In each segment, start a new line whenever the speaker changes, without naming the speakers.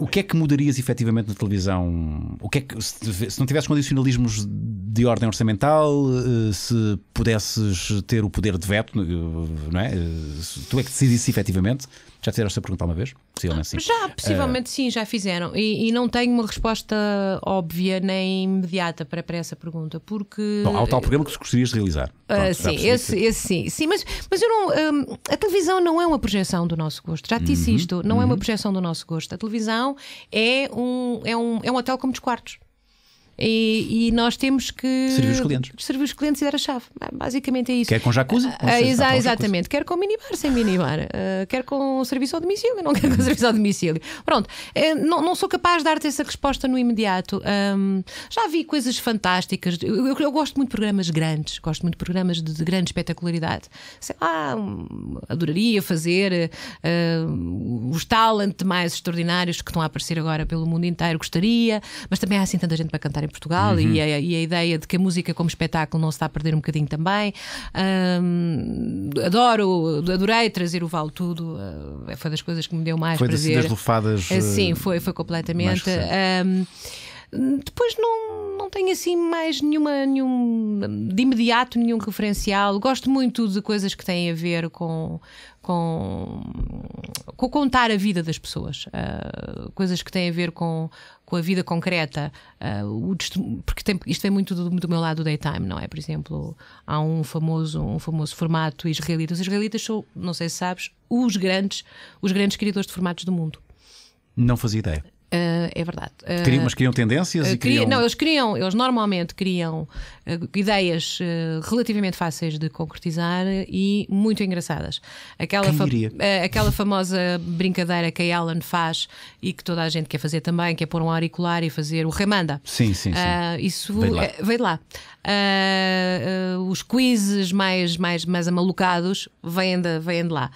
O que é que mudarias efetivamente na televisão? O que é que, se, não tivesses condicionalismos de ordem orçamental, eh, se pudesses ter o poder de veto, eh, não é? Eh, tu é que decidisse efetivamente? Já fizeram esta pergunta uma vez? Possivelmente sim. Já, possivelmente
uh... sim, já fizeram. E, e, não tenho uma resposta óbvia nem imediata para, para essa pergunta, porque. Bom, há o tal programa
que gostarias de realizar. Ah, Pronto, sim, esse, que...
esse, sim. Sim, mas, mas eu não. Um, a televisão não é uma projeção do nosso gosto. Já te disse uhum, isto, não uhum. é uma uhum. projeção do nosso gosto. A televisão é um, é um, é um hotel como os quartos. E, e, nós temos que servir os clientes, servir os clientes e dar a chave. Basicamente é isso. Quer com jacuzzi? Ah, ah, exa exatamente. Jacuzzi. Quer com minibar, sem minibar. Uh, quer com serviço ao domicílio, não quer com serviço ao domicílio. Pronto, uh, não, não, sou capaz de dar-te essa resposta no imediato. Um, já vi coisas fantásticas. Eu, eu, eu, gosto muito de programas grandes, gosto muito de programas de, de grande espetacularidade. Sei lá, um, adoraria fazer uh, os talent mais extraordinários que estão a aparecer agora pelo mundo inteiro. Gostaria, mas também há assim tanta gente para cantar estar em Portugal uhum. e, a, e, a, ideia de que a música como espetáculo não se está a perder um bocadinho também. Um, adoro, adorei trazer o Vale Tudo, uh, foi das coisas que me deu mais foi prazer. Foi das lufadas. Uh, Sim, eh, foi, foi completamente. Um, depois não tenho assim mais nenhuma, nenhum, de imediato, nenhum referencial. Gosto muito de coisas que têm a ver com, com, com contar a vida das pessoas, uh, coisas que têm a ver com, com a vida concreta, uh, o, porque tem, isto vem muito do, do, meu lado do daytime, não é? Por exemplo, há um famoso, um famoso formato israelita. Os israelitas são, não sei se sabes, os grandes, os grandes criadores de formatos do mundo.
Não fazia ideia.
Uh, é verdade. Uh, ah, criam, mas criam tendências uh, e Não, eles criam, eles normalmente criam ideias relativamente fáceis de concretizar e muito engraçadas. Aquela, fa aquela famosa brincadeira que a Alan faz e que toda a gente quer fazer também, que é pôr um auricular e fazer o remanda.
Sim, sim, sim. isso veio lá.
Veio de lá. É, os quizzes mais, mais, mais amalucados vêm de, vêm de lá.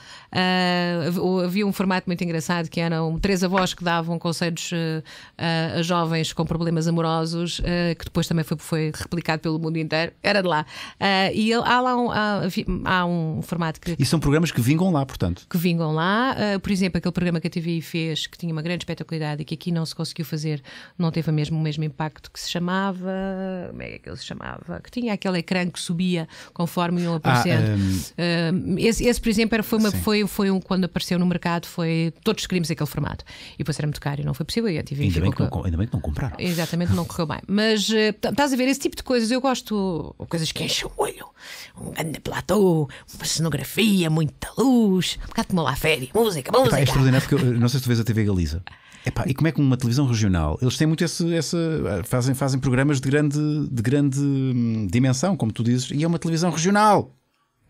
havia um formato muito engraçado que eram três avós que davam conselhos muitos uh, eh, jovens com problemas amorosos, eh, que depois também foi, foi replicado pelo mundo inteiro, era de lá. Eh, e há lá um, há, há um formato que. E
são programas que vingam lá, portanto.
Que vingam lá. por exemplo, aquele programa que a TVI fez, que tinha uma grande espetacularidade e que aqui não se conseguiu fazer, não teve mesmo, o mesmo impacto que se chamava. Como é que ele se chamava? Que tinha aquele ecrã que subia conforme iam ah, aparecendo. Ah, ehm, um... esse, esse, por exemplo, era, foi, uma, foi, foi um, quando apareceu no mercado, foi. Todos queríamos aquele formato. E depois era muito caro e não foi possível possível e ainda, bem que não,
ainda bem que não compraram.
Exatamente, não correu bem. Mas eh, estás a ver esse tipo de coisas, eu gosto, coisas que é enchem o olho, um grande platô, uma cenografia, muita luz, um bocado como lá férias, música, música. Epá, é
extraordinário porque eu, não sei se tu vês a TV Galiza. Epá, e como é que uma televisão regional eles têm muito esse, essa fazem fazem programas de grande de grande hum, dimensão como tu dizes e é uma televisão regional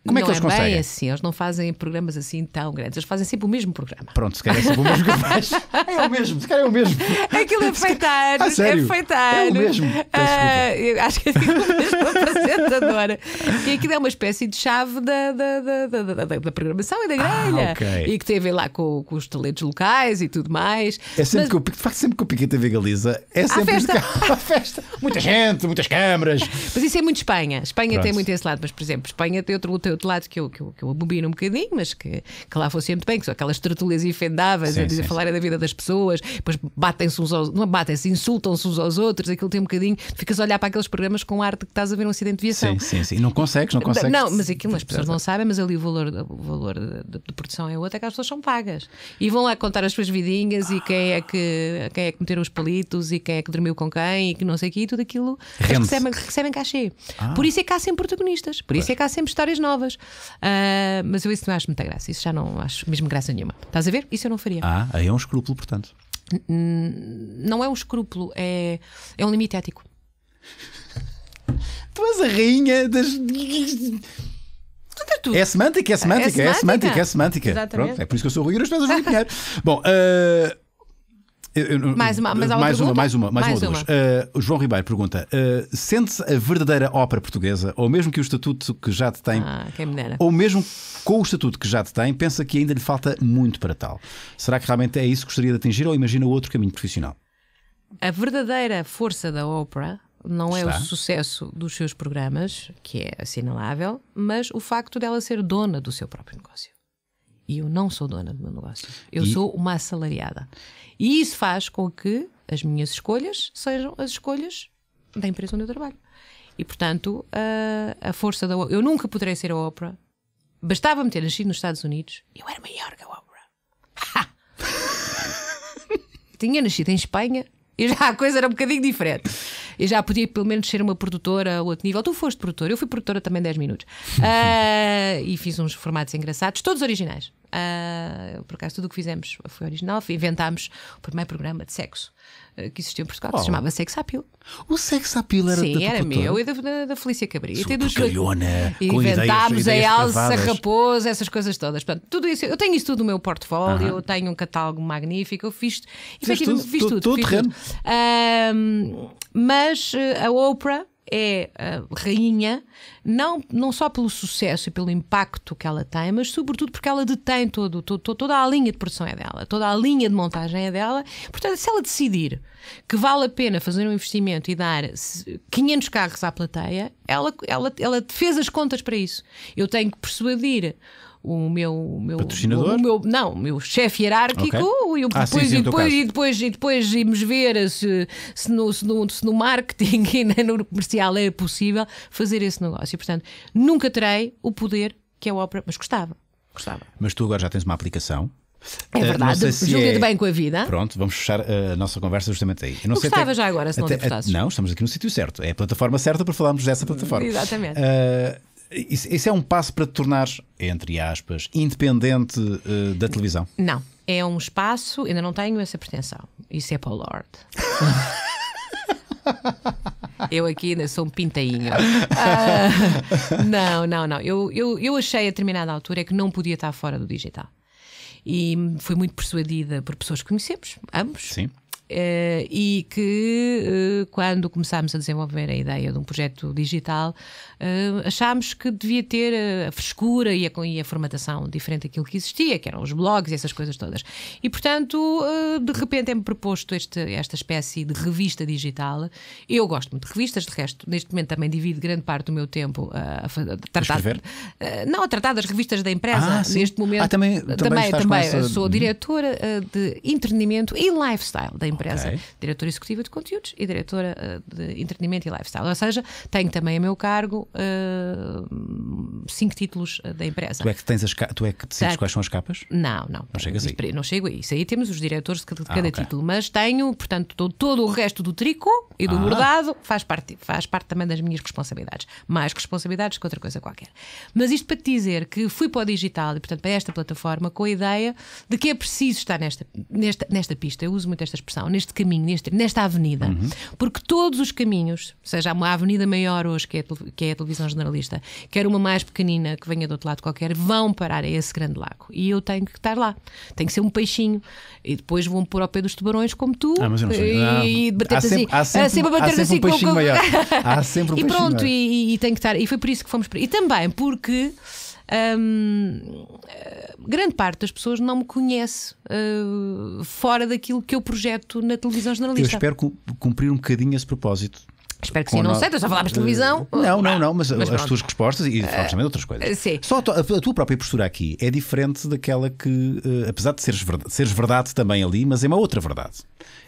como é que eles é conseguem? Bem
assim, eles não fazem programas assim tão grandes, eles fazem sempre o mesmo programa.
Pronto, se calhar é sempre o mesmo que faz.
é o mesmo, se calhar é o mesmo. Aquilo é feito há ah, é feito É o mesmo. Uh, acho que é tipo mesmo apresentadora. E aquilo é uma espécie de chave da, da, da, da, da programação e da ah, grelha. Ah, okay. E que tem a ver lá com, com os talentos locais e tudo mais. É sempre Mas... que o,
de facto, sempre que o Piqueta Galiza. é sempre à
festa. À festa. Muita gente,
muitas câmaras.
Mas isso é muito Espanha. Espanha Pronto. tem muito esse lado, mas por exemplo, Espanha tem outro, outro outro lado que eu, que eu, que eu um bocadinho, mas que, que lá fosse muito bem, que são aquelas tertúlias infendáveis sim, a dizer, falarem da vida das pessoas, depois batem-se uns aos não batem-se, insultam-se uns aos outros, aquilo tem um bocadinho, ficas a olhar para aqueles programas com arte que estás a ver um acidente de viação.
Sim, sim, sim. Não consegues, não consegues. Não, mas aquilo as pessoas não sabem,
mas ali o valor, o valor de, de produção é outro, é que as pessoas são pagas. E vão lá contar as suas vidinhas e quem é que quem é que meteram os palitos e quem é que dormiu com quem e que não sei o que, e tudo aquilo recebem, recebem cachê. Ah. Por isso é que há sempre protagonistas, por isso é que há sempre histórias novas novas, uh, mas eu isso não acho muita graça, isso já não acho mesmo graça nenhuma. Estás a ver? Isso eu não faria. Ah,
aí é um escrúpulo, portanto.
Não é um escrúpulo, é, é um limite ético.
tu és a rainha das. É, é semântica, é semântica, é, é semântica, é semântica. É, semântica. Pronto, é por isso que eu sou ruim e as pessoas Bom, uh, mais uma, mais, mais uma, mais uma, mais, mais uma, uma. Uh, João Ribeiro pergunta: uh, sente-se a verdadeira ópera portuguesa, ou mesmo que o estatuto que já te tem, ah, ou mesmo com o estatuto que já te tem, pensa que ainda lhe falta muito para tal? Será que realmente é isso que gostaria de atingir, ou imagina outro caminho profissional?
A verdadeira força da ópera não Está. é o sucesso dos seus programas, que é assinalável, mas o facto dela ser dona do seu próprio negócio. E eu não sou dona do meu negócio. Eu e... sou uma assalariada. E isso faz com que as minhas escolhas sejam as escolhas da empresa onde eu trabalho. E portanto, a, a força da. Eu nunca poderei ser a Oprah. Bastava-me ter nascido nos Estados Unidos. Eu era maior que a Oprah. Tinha nascido em Espanha e já a coisa era um bocadinho diferente. Eu já podia pelo menos ser uma produtora a outro nível. Tu foste produtora, eu fui produtora também 10 minutos. Uh, e fiz uns formatos engraçados, todos originais. Uh, por acaso, tudo o que fizemos foi original. Inventámos o primeiro programa de sexo ah, que existiu em Portugal, que oh. se chamava Sex Appeal.
O Sex Appeal era Sim, da era meu e da,
da, da Felícia Cabrita. E dos... inventámos ideias, a Elsa Raposo, essas coisas todas. Portanto, tudo isso, eu tenho isso tudo no meu portfólio, uh -huh. eu tenho um catálogo magnífico, eu fiz, efetivamente, tudo, fiz tudo. tudo, tudo. Um, mas eh, a Oprah é eh, rainha, não, não só pelo sucesso e pelo impacto que ela tem, mas sobretudo porque ela detém todo, todo, toda a linha de produção é dela, toda a linha de montagem é dela. Portanto, se ela decidir que vale a pena fazer um investimento e dar 500 carros à plateia, ela, ela, ela fez as contas para isso. Eu tenho que persuadir o meu, o meu patrocinador, o meu, não, o meu chefe hierárquico okay. e, ah, depois, sim, e, depois, e, depois, e depois irmos ver se, se, no, se, no, se no marketing e no comercial é possível fazer esse negócio. portanto, nunca terei o poder que é a ópera, mas gostava, gostava.
Mas tu agora já tens uma aplicação. É eh, verdade, se julga é... de bem com a vida. Pronto, vamos fechar eh, a nossa conversa justamente aí. Eu não sei gostava até... já agora, se não até... te eh, Não, estamos aqui no sítio certo. É a plataforma certa para falarmos dessa plataforma. Exatamente. Uh... Isso, isso é um passo para te tornar, entre aspas, independente uh, da televisão?
Não. É um espaço, ainda não tenho essa pretensão. Isso é para o Lord. Eu aqui ainda sou um pintainho. Ah, não, não, não. Eu, eu, eu achei a determinada altura que não podia estar fora do digital. E fui muito persuadida por pessoas que conhecemos, ambos. Sim eh, e que eh, quando começámos a desenvolver a ideia de um projeto digital eh, achámos que devia ter a frescura e a, e a formatação diferente daquilo que existia, que eram os blogs e essas coisas todas. E portanto, de repente é-me proposto este, esta espécie de revista digital. Eu gosto muito de revistas, de resto, neste momento também divido grande parte do meu tempo a, tratar. A não, a tratar das revistas da empresa. Ah, neste ah, momento. Ah, também, também, também, também essa... sou uhum. diretora de entretenimento e lifestyle da empresa empresa. Okay. Diretora executiva de conteúdos e diretora eh, de entretenimento e lifestyle. Ou seja, tenho também a meu cargo
uh,
cinco títulos eh, da empresa. Tu é que,
tens as, tu é que decides quais são as capas?
Não, não. Não chegas aí. Não chego a isso. Aí temos os diretores de cada, ah, okay. título, mas tenho, portanto, todo o resto do tricô e do ah. bordado faz parte, faz parte também das minhas responsabilidades. Mais responsabilidades que outra coisa qualquer. Mas isto para te dizer que fui para o digital e, portanto, para esta plataforma com a ideia de que é preciso estar nesta, nesta, nesta pista. Eu uso muito esta expressão direção, neste caminho, neste, nesta avenida. Uhum. Porque todos os caminhos, seja, uma avenida maior hoje, que é, que é a televisão jornalista, quer uma mais pequenina que venha do outro lado qualquer, vão parar a esse grande lago. E eu tenho que estar lá. Tenho que ser um peixinho. E depois vão pôr ao pé dos tubarões, como tu. Ah, mas eu não sei. Ah, e, bater há assim, sempre, há sempre, sempre há sempre assim, um peixinho maior. Há sempre um e pronto, e, e, e, tem que estar. E foi por isso que fomos. E também porque grande parte das pessoas não me conhece uh, fora daquilo que eu projeto na televisão jornalista. Eu espero
cumprir um bocadinho esse propósito. Espero que sim, não sei, tu já falavas de televisão. Não, não, não, mas, mas as tuas respostas e falavas também de outras coisas. sim. Só a, a, tua própria postura aqui é diferente daquela que, uh, apesar de seres verdade, seres verdade também ali, mas é uma outra verdade.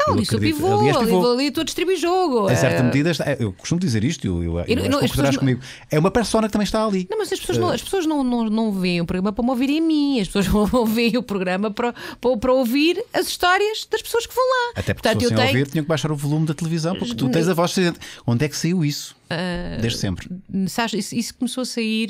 Não, eu isso acredito, pivô, aliás, pivô,
ali tu distribui jogo. Em certa eh. medida,
eu costumo dizer isto, eu, eu, eu, eu não, comigo. É uma persona que também está ali. Não, mas as pessoas, uh... não, eh. as
pessoas não, não, não veem o programa para me ouvirem a mim, as pessoas não veem o programa para, para, para, ouvir as histórias das pessoas que vão lá. Até porque Portanto, se eu tenho... ouvir,
tinham que baixar o volume da televisão, porque tu tens a voz. Onde é que saiu isso?
Uh, Desde sempre. Sabes, isso, isso, começou a sair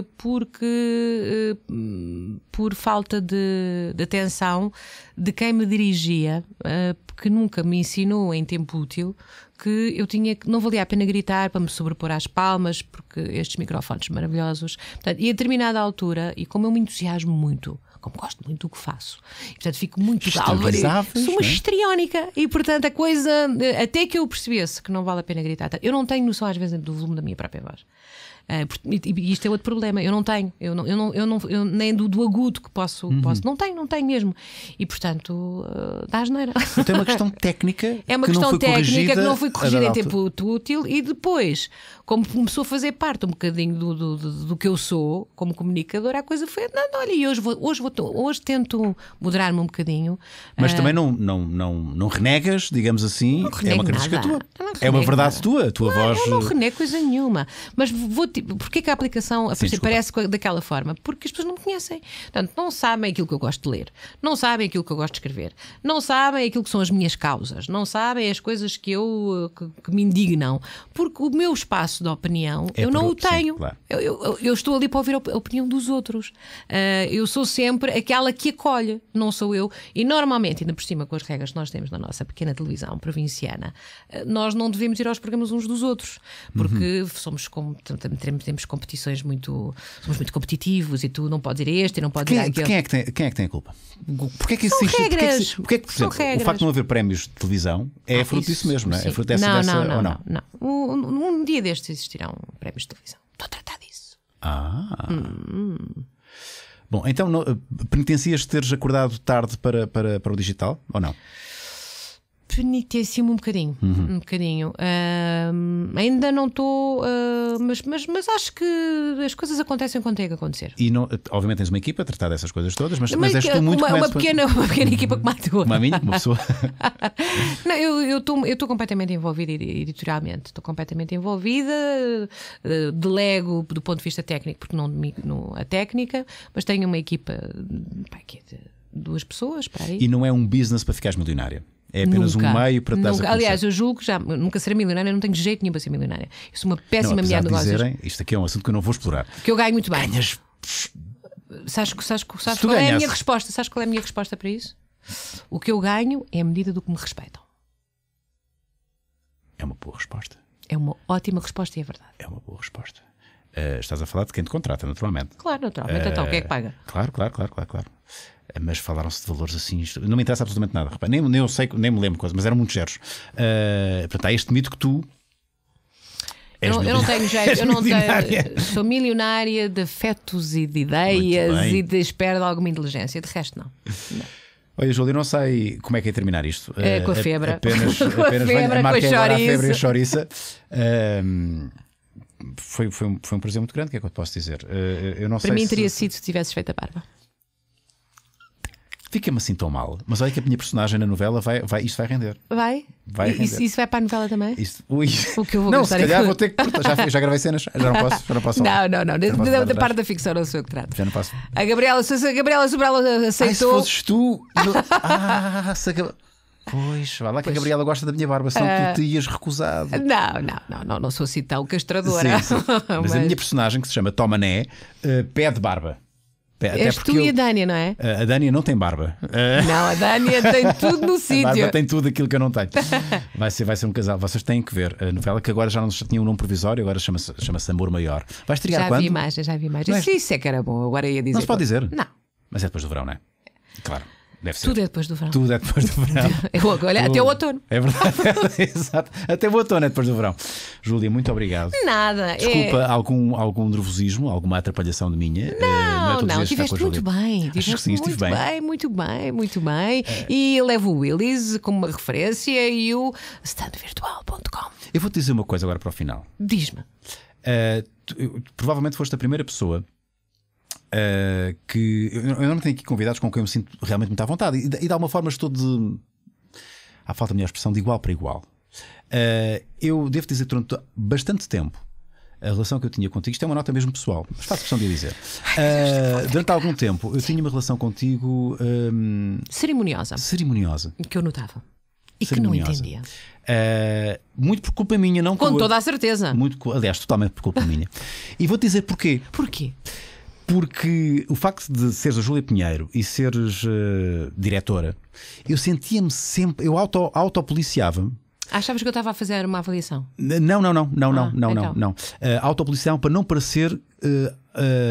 uh, porque, uh, por falta de, de, atenção de quem me dirigia, eh, que nunca me ensinou em tempo útil que eu tinha que não valia a pena gritar para me sobrepor às palmas, porque estes microfones maravilhosos. Portanto, e a determinada altura, e como eu me entusiasmo muito, como gosto muito do que faço. E, portanto, fico muito galva. Sou uma é? histriónica. E, portanto, a coisa, até que eu percebesse que não vale a pena gritar, eu não tenho noção às vezes do volume da minha própria voz. Ah, e isto é outro problema. Eu não tenho, eu, não, eu, não, eu, não, eu nem do, do, agudo que posso, uhum. posso. Não tenho, não tenho mesmo. E portanto, ah, dá asneira. Então é uma questão
técnica.
É uma que questão técnica que não foi corrigida em tempo útil e depois como começou a fazer parte um bocadinho do, do, do, do que eu sou como comunicadora, a coisa foi, não, olha olha, hoje, vou, hoje, vou, hoje tento moderar-me um bocadinho. Mas uh... também ah,
não, não, não, não renegas, digamos assim, é uma crítica nada. tua. É uma verdade nada. tua, a tua não, voz. Eu não eh, renego
coisa nenhuma. Mas vou porquê que a aplicação Sim, aparece desculpa. daquela forma? Porque as pessoas não me conhecem. Portanto, não sabem aquilo que eu gosto de ler, não sabem aquilo que eu gosto de escrever, não sabem aquilo que são as minhas causas, não sabem as coisas que eu eh, que, que me indignam, porque o meu espaço espaço opinião, é eu não o tenho. Sim, claro. eu, eu, eu, estou ali para ouvir a opinião dos outros. Uh, eu sou sempre aquela que acolhe, não sou eu. E normalmente, ainda por cima com as regras que nós temos na nossa pequena televisão provinciana, ah, nós não devemos ir aos programas uns dos outros, porque uhum. somos como temos, temos competições muito. somos muito competitivos e tu não podes ir a este e não podes quem, ir àquele. É, quem é
que tem, quem é que tem a culpa? Porquê é que isso existe? É regras. Porquê
é que, porquê é que, por exemplo, o facto de
não haver prémios de televisão é ah, fruto isso, disso mesmo, não é? É fruto dessa, não, dessa não, ou não? Não,
não. Um, um dia destes se existirão prémios de televisão. Estou a tratar
disso. Ah. Hum. Bom, então, eh, penitencias teres acordado tarde para, para, para o digital ou não?
penitencio-me um bocadinho. Uhum. Um bocadinho. ainda não estou. Uh, mas, mas, mas acho que as coisas acontecem quando têm que acontecer.
E não, obviamente tens uma equipa a tratar dessas coisas todas, mas, uma, mas és tu muito uma, uma pequena, uma pequena equipa que uhum. mata Uma minha, uma pessoa.
não, eu estou eu completamente envolvida editorialmente. Estou completamente envolvida. Eh, Delego do ponto de vista técnico, porque não domino a técnica, mas tenho uma equipa. que é de duas pessoas. Para aí. E
não é um business para ficares milionária. É apenas nunca. um meio para dar a Aliás,
eu julgo que já nunca será milionária, não tenho jeito nenhum para ser milionária. Isso é uma péssima mulher de negócios. Dizerem,
isto aqui é um assunto que eu não vou explorar.
Que eu ganho muito bem. Ganhas. Sás, sabes, sabes qual ganhas. é a minha resposta? Sabes qual é a minha resposta para isso? O que eu ganho é a medida do que me respeitam. É uma boa resposta. É uma ótima resposta e é verdade. É
uma boa resposta. Uh, estás a falar de quem te contrata, naturalmente. Claro, naturalmente. Uh, então, quem é que eh, paga? Claro, claro, claro, claro, claro. Eh, mas falaram-se de valores assim. Não me interessa absolutamente nada, Nem, nem eu sei, nem me lembro coisa, mas eram muito zeros. Uh, portanto, há este mito que tu. Eu, eu não tenho jeito, eu não tenho,
sou milionária de fetos e de ideias e de espera de alguma inteligência, de resto, não. não.
Olha, Júlio, não sei como é que é terminar isto. É, com a febre. Apenas, com apenas a febre, com a A febre e a chouriça. Um, foi, foi, um, foi um prazer muito grande, o que é que eu te posso dizer? eu não Para sei mim se... teria
sido se tivesses feito a barba.
Fica-me assim tão mal. Mas olha que a minha personagem na novela vai, vai isto vai render. Vai? Vai. Render. Isso, isso,
vai para a novela também?
Isso, ui. O que eu vou Não, se calhar é vou ter que. Já, já gravei cenas, já não posso, já não posso. Falar. Não, não, não. não da, da parte da
ficção não sou eu que trato. Já não posso. A Gabriela, se a Gabriela Sobral aceitou. Ai, se fosses tu.
ah, se a Gabriela. Pois, vai lá que pois. a Gabriela gosta da minha barba, são uh... tu ah. tias recusado.
Não, não,
não, não, não sou assim tão castradora. Sim, sim. Mas, Mas, a minha personagem, que se chama Tomané, uh, eh, pede barba. Até És tu e a
Dânia, não é?
Eh, a Dânia não tem barba. Eh, não, a Dânia tem tudo no sítio. A barba tem tudo aquilo que eu não tenho. Vai ser, vai ser um casal. Vocês têm que ver a novela, que agora já não tinha um nome provisório, agora chama-se chama Amor Maior. Vai estrear já quando? Já vi imagens, é? já vi imagens. Mas... Isso é que era
bom, agora ia dizer. Não se pode dizer? Não.
Mas é depois do verão, não é? Claro. Deve ser. Tudo é depois do verão. Tudo é depois do verão. Eu, é olha, Tudo. até o outono. É verdade. Exato. Até o outono é depois do verão. Júlia, muito obrigado. Nada. É- Desculpa é... algum, algum nervosismo, alguma atrapalhação de minha. Eh, não, uh, não, é estiveste muito bem. Acho que sim, estive bem. bem.
Muito bem, muito bem. É. E levo o Willis como uma referência e o standvirtual.com.
Eu vou-te dizer uma coisa agora para o final. Diz-me. Uh, tu, provavelmente foste a primeira pessoa Uh, que eu, eu, não tenho aqui convidados com quem eu me sinto realmente muito à vontade e, e de alguma forma estou de Há falta de minha expressão de igual para igual. Uh, eu devo dizer durante bastante tempo a relação que eu tinha contigo, isto é uma nota mesmo pessoal, mas faço questão de dizer. uh, durante algum tempo eu tinha uma relação contigo um, ehm, cerimoniosa. Cerimoniosa. Que eu notava. E que não entendia. Uh, muito por culpa minha, não Com Com toda a certeza. Muito, aliás, totalmente por culpa minha. E vou-te dizer porquê. Porquê? porque o facto de seres a Júlia Pinheiro e seres uh, diretora, eu sentia-me sempre, eu auto, autopoliciava-me.
Achavas que eu estava a fazer uma avaliação?
Não, não, não, não, ah, não, não, então. não. não. Uh, eh, autopoliciava para não parecer. Uh,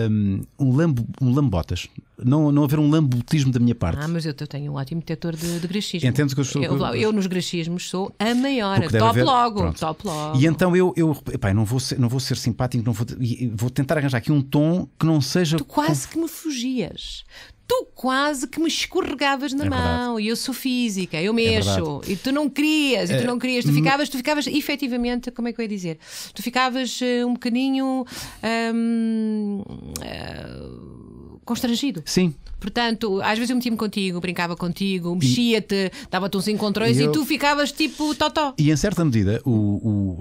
um, lambo, um lambotas. Não, não haver um lambotismo da minha parte. Ah,
mas eu, tenho um ótimo detetor de, de graxismo. Entendo que eu sou. Eu, eu nos graxismos sou a maior, top haver, logo, top logo. E
então eu, eu epá, não, vou ser, não vou ser simpático, não vou, vou tentar arranjar aqui um tom que não seja. Tu quase
que me fugias tu quase que me escorregavas na é mão e eu sou física, eu é mexo é e tu não querias, e tu é, não querias, tu hum. ficavas, tu ficavas efetivamente, como é que eu ia dizer? Tu ficavas eh, um bocadinho hum, eh, constrangido. Sim, Portanto, às vezes eu metia-me contigo, brincava contigo, mexia-te, dava-te uns encontrões e, eu... e, tu ficavas tipo totó.
E em certa medida, o,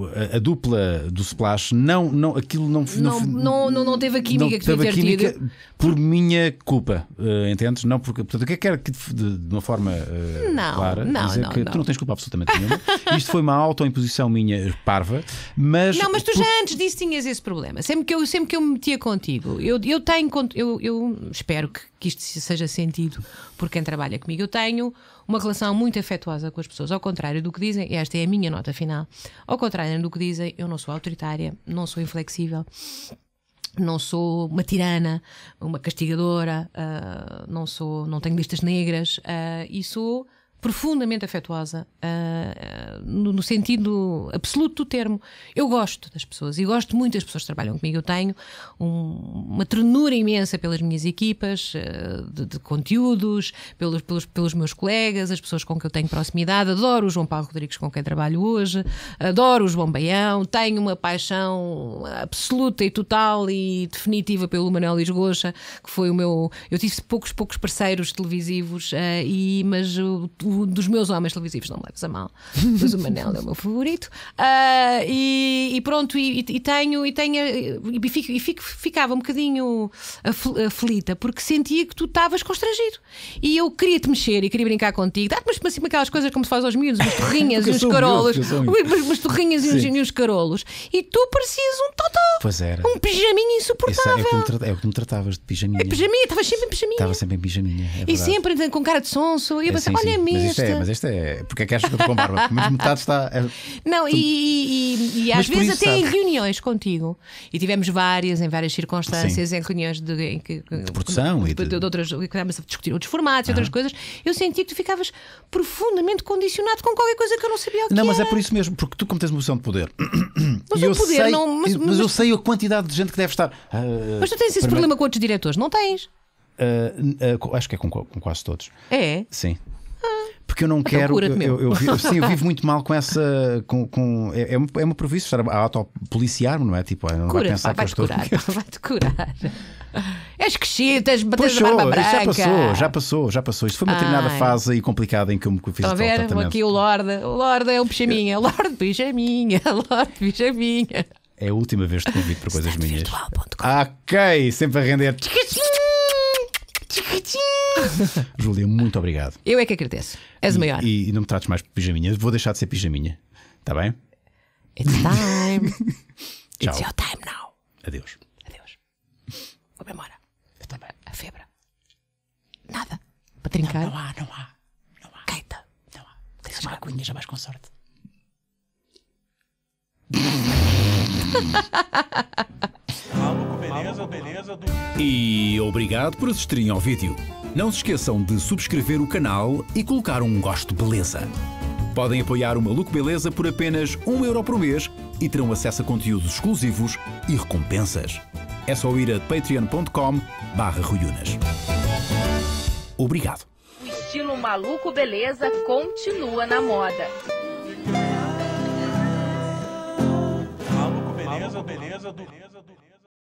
o a, dupla do Splash, não, não, aquilo não Não,
não, não, não teve a química não que devia ter química tido.
Por minha culpa, uh, entendes? Não porque. Portanto, o que é que era que, de, de uma forma uh, não, clara, não, dizer não, que não. tu não tens culpa absolutamente nenhuma. Isto foi uma autoimposição minha parva, mas. Não, mas tu por... já
antes disso tinhas esse problema. Sempre que eu, sempre que eu me metia contigo, eu, eu tenho. Eu, eu espero que, que isto seja sentido por quem trabalha comigo. Eu tenho uma relação muito afetuosa com as pessoas, ao contrário do que dizem, esta é a minha nota final, ao contrário do que dizem, eu não sou autoritária, não sou inflexível não sou uma tirana, uma castigadora, uh, não sou, não tenho listas negras uh, e sou profundamente afetuosa, uh, no, no, sentido absoluto do termo. Eu gosto das pessoas e gosto muito das pessoas que trabalham comigo. Eu tenho um, uma ternura imensa pelas minhas equipas uh, de, de, conteúdos, pelos, pelos, pelos meus colegas, as pessoas com que eu tenho proximidade. Adoro o João Paulo Rodrigues com quem trabalho hoje, adoro o João Baião, tenho uma paixão absoluta e total e definitiva pelo Manuel Lisgocha, que foi o meu. Eu tive poucos, poucos parceiros televisivos, uh, e, mas o, o dos meus homens televisivos, não me leves a mal, mas o Manel é o meu favorito. Uh, e, e, pronto, e, e, tenho, e tenho, e, fico, e fico, ficava um bocadinho aflita, porque sentia que tu estavas constrangido. E eu queria te mexer e queria brincar contigo, ah, mas assim, aquelas coisas como se faz aos miúdos, umas torrinhas e uns carolos, umas, umas torrinhas e uns, carolos, e tu parecias um totó, pois era. um pijaminho é, é insuportável.
É, é, o que me tratavas de pijaminha. É pijaminha,
estavas sempre em pijaminha. Estava
sempre em pijaminha. É e sempre
com cara de sonso, e eu é, pensava, olha, sim. É mas isto é, mas
isto é. Porque é que achas que eu estou com barba? mas metade está. É,
não, e, e, e, às vezes até sabe? em reuniões contigo. E tivemos várias, em várias circunstâncias, Sim. em reuniões de, em que, de produção de, e de, de, de outras. Estávamos a discutir outros formatos, ah. outras coisas. Eu senti que tu ficavas profundamente condicionado com qualquer coisa que eu não sabia o que Não, mas é era. é por
isso mesmo, porque tu, como tens uma posição de poder. Mas eu poder, sei, não, mas, mas, mas, eu sei a quantidade de gente que deve estar. Uh, mas tu tens esse problema
com outros diretores, não tens?
Uh, uh, acho que é com, com, quase todos. É? Sim porque eu não quero. Eu, eu, eu, eu, sim, eu vivo muito mal com essa. Com, com, é, é, uma, provisão é província estar a autopoliciar-me, não é? Tipo, não é, vai pensar pá, que vai te curar, vai-te curar.
És crescida, és branca. Já passou, já
passou, já passou. Isto foi uma determinada fase e complicada em que eu me fiz Estão a ver? Tratamento. aqui
o Lorde. O Lorde é o pijaminha. Lorde pijaminha, Lorde pijaminha.
É a última vez que te convido para coisas minhas. Ok, sempre a render.
Tchicachim! Tchicachim!
Júlia, muito obrigado. Eu é que agradeço. És o maior. E, e, não me trates mais por pijaminha. Vou deixar de ser pijaminha. Está bem? It's time. Tchau. It's your time now. Adeus. Adeus.
Vou-me embora. Eu também. A febre.
Nada. Para trincar. Não, não há, não há. Não há. Caita. Não há. Tens uma aguinha, já vais com sorte.
beleza, beleza do...
E obrigado por assistirem ao vídeo. Não se esqueçam de subscrever o canal e colocar um gosto beleza. Podem apoiar o Maluco Beleza por apenas 1 euro por mês e terão acesso a conteúdos exclusivos e recompensas. É só ir a patreon.com barra Obrigado.
O estilo Maluco Beleza continua na moda.
Maluco Beleza, beleza do...